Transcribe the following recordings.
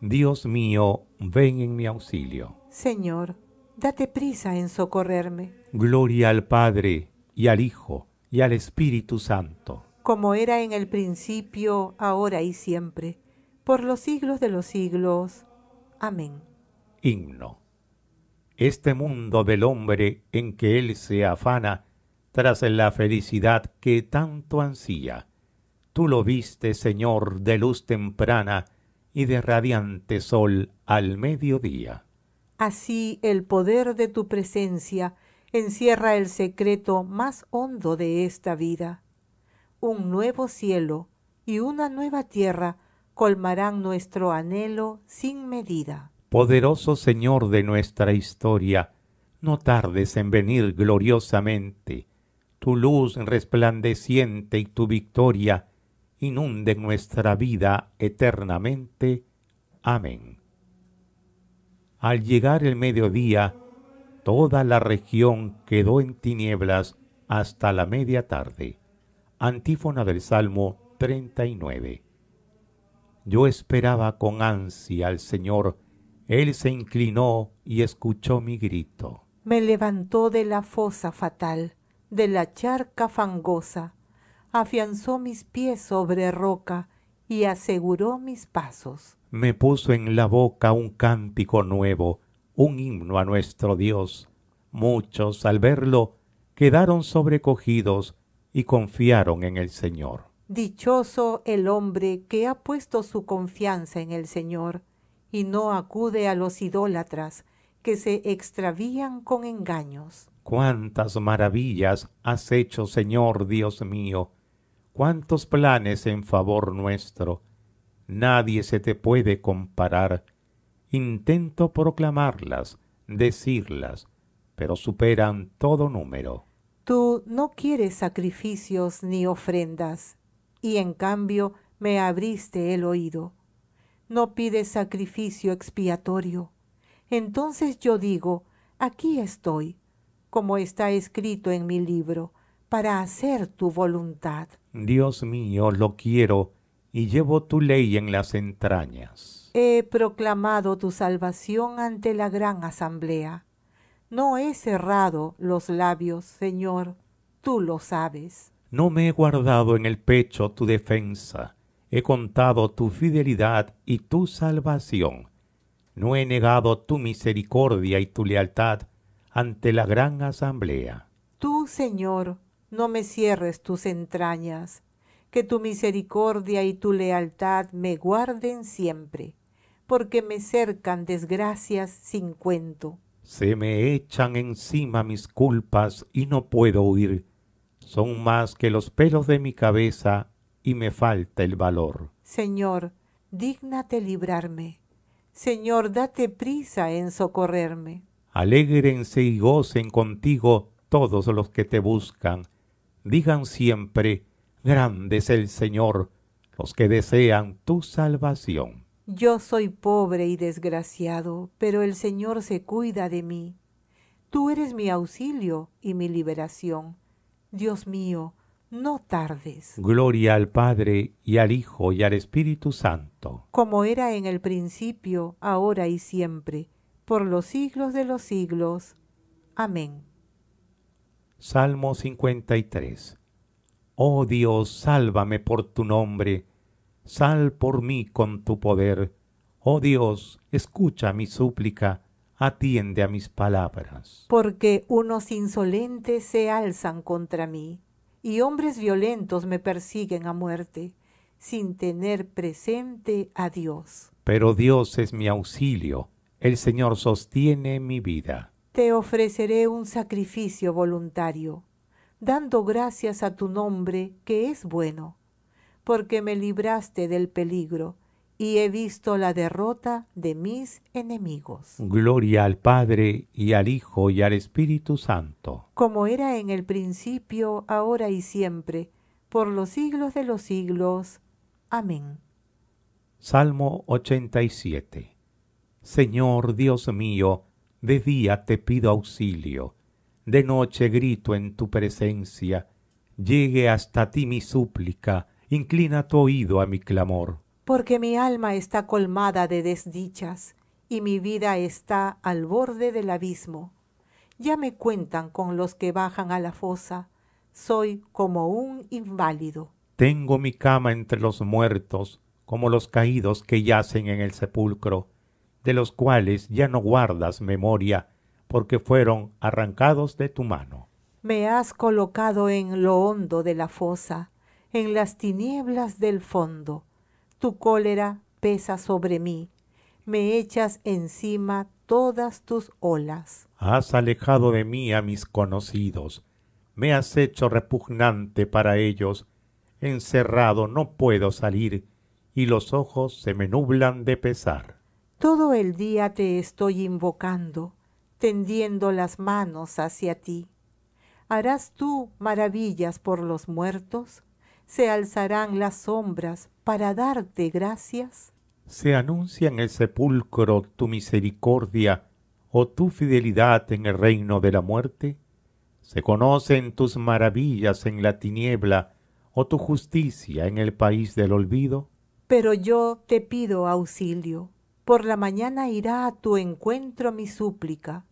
Dios mío, ven en mi auxilio. Señor, date prisa en socorrerme. Gloria al Padre, y al Hijo, y al Espíritu Santo. Como era en el principio, ahora y siempre, por los siglos de los siglos. Amén. Himno. Este mundo del hombre en que él se afana, tras la felicidad que tanto ansía. Tú lo viste, Señor, de luz temprana, y de radiante sol al mediodía. Así el poder de tu presencia encierra el secreto más hondo de esta vida. Un nuevo cielo y una nueva tierra colmarán nuestro anhelo sin medida. Poderoso Señor de nuestra historia, no tardes en venir gloriosamente, tu luz resplandeciente y tu victoria inunde nuestra vida eternamente. Amén. Al llegar el mediodía, toda la región quedó en tinieblas hasta la media tarde. Antífona del Salmo 39. Yo esperaba con ansia al Señor, Él se inclinó y escuchó mi grito. Me levantó de la fosa fatal, de la charca fangosa, afianzó mis pies sobre roca y aseguró mis pasos. Me puso en la boca un cántico nuevo, un himno a nuestro Dios. Muchos, al verlo, quedaron sobrecogidos y confiaron en el Señor. Dichoso el hombre que ha puesto su confianza en el Señor y no acude a los idólatras que se extravían con engaños. Cuántas maravillas has hecho, Señor Dios mío, cuántos planes en favor nuestro. Nadie se te puede comparar. Intento proclamarlas, decirlas, pero superan todo número. Tú no quieres sacrificios ni ofrendas, y en cambio me abriste el oído. No pides sacrificio expiatorio. Entonces yo digo, aquí estoy, como está escrito en mi libro para hacer tu voluntad. Dios mío, lo quiero y llevo tu ley en las entrañas. He proclamado tu salvación ante la gran asamblea. No he cerrado los labios, Señor, tú lo sabes. No me he guardado en el pecho tu defensa, he contado tu fidelidad y tu salvación. No he negado tu misericordia y tu lealtad ante la gran asamblea. Tú, Señor, no me cierres tus entrañas, que tu misericordia y tu lealtad me guarden siempre, porque me cercan desgracias sin cuento. Se me echan encima mis culpas y no puedo huir. Son más que los pelos de mi cabeza y me falta el valor. Señor, dígnate librarme. Señor, date prisa en socorrerme. Alégrense y gocen contigo todos los que te buscan digan siempre, grande es el Señor, los que desean tu salvación. Yo soy pobre y desgraciado, pero el Señor se cuida de mí. Tú eres mi auxilio y mi liberación. Dios mío, no tardes. Gloria al Padre y al Hijo y al Espíritu Santo. Como era en el principio, ahora y siempre, por los siglos de los siglos. Amén. Salmo 53. Oh Dios, sálvame por tu nombre, sal por mí con tu poder. Oh Dios, escucha mi súplica, atiende a mis palabras. Porque unos insolentes se alzan contra mí, y hombres violentos me persiguen a muerte, sin tener presente a Dios. Pero Dios es mi auxilio, el Señor sostiene mi vida te ofreceré un sacrificio voluntario, dando gracias a tu nombre que es bueno, porque me libraste del peligro y he visto la derrota de mis enemigos. Gloria al Padre y al Hijo y al Espíritu Santo. Como era en el principio, ahora y siempre, por los siglos de los siglos. Amén. Salmo 87. Señor Dios mío, de día te pido auxilio, de noche grito en tu presencia, llegue hasta ti mi súplica, inclina tu oído a mi clamor. Porque mi alma está colmada de desdichas y mi vida está al borde del abismo. Ya me cuentan con los que bajan a la fosa, soy como un inválido. Tengo mi cama entre los muertos, como los caídos que yacen en el sepulcro de los cuales ya no guardas memoria, porque fueron arrancados de tu mano. Me has colocado en lo hondo de la fosa, en las tinieblas del fondo. Tu cólera pesa sobre mí, me echas encima todas tus olas. Has alejado de mí a mis conocidos, me has hecho repugnante para ellos, encerrado no puedo salir, y los ojos se me nublan de pesar. Todo el día te estoy invocando, tendiendo las manos hacia ti. ¿Harás tú maravillas por los muertos? ¿Se alzarán las sombras para darte gracias? Se anuncia en el sepulcro tu misericordia o oh, tu fidelidad en el reino de la muerte. Se conocen tus maravillas en la tiniebla o oh, tu justicia en el país del olvido. Pero yo te pido auxilio por la mañana irá a tu encuentro mi súplica.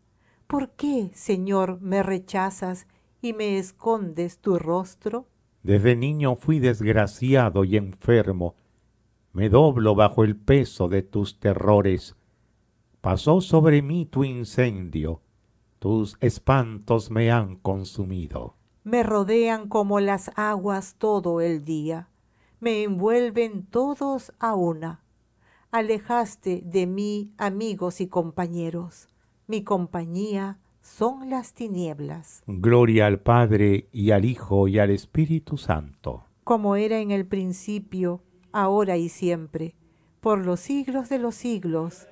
¿Por qué, Señor, me rechazas y me escondes tu rostro? Desde niño fui desgraciado y enfermo. Me doblo bajo el peso de tus terrores. Pasó sobre mí tu incendio. Tus espantos me han consumido. Me rodean como las aguas todo el día. Me envuelven todos a una alejaste de mí amigos y compañeros. Mi compañía son las tinieblas. Gloria al Padre y al Hijo y al Espíritu Santo. Como era en el principio, ahora y siempre, por los siglos de los siglos.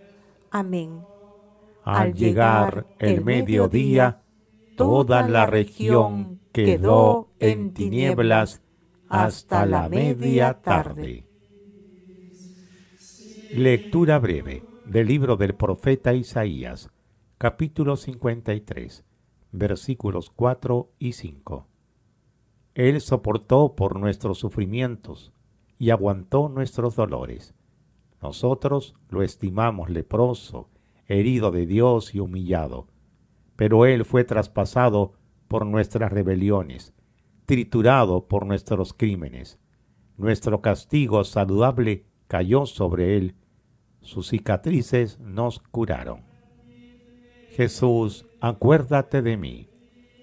Amén. Al, llegar el mediodía, toda la región quedó en tinieblas hasta la media tarde. Lectura breve del libro del profeta Isaías, capítulo 53, versículos 4 y 5. Él soportó por nuestros sufrimientos y aguantó nuestros dolores. Nosotros lo estimamos leproso, herido de Dios y humillado. Pero Él fue traspasado por nuestras rebeliones, triturado por nuestros crímenes. Nuestro castigo saludable cayó sobre Él sus cicatrices nos curaron. Jesús, acuérdate de mí.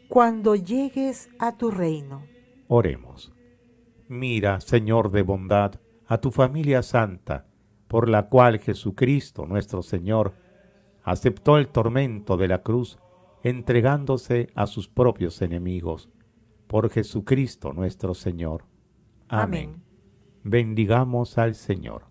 Cuando llegues a tu reino. Oremos. Mira, Señor de bondad, a tu familia santa, por la cual Jesucristo nuestro Señor aceptó el tormento de la cruz, entregándose a sus propios enemigos. Por Jesucristo nuestro Señor. Amén. Bendigamos al Señor.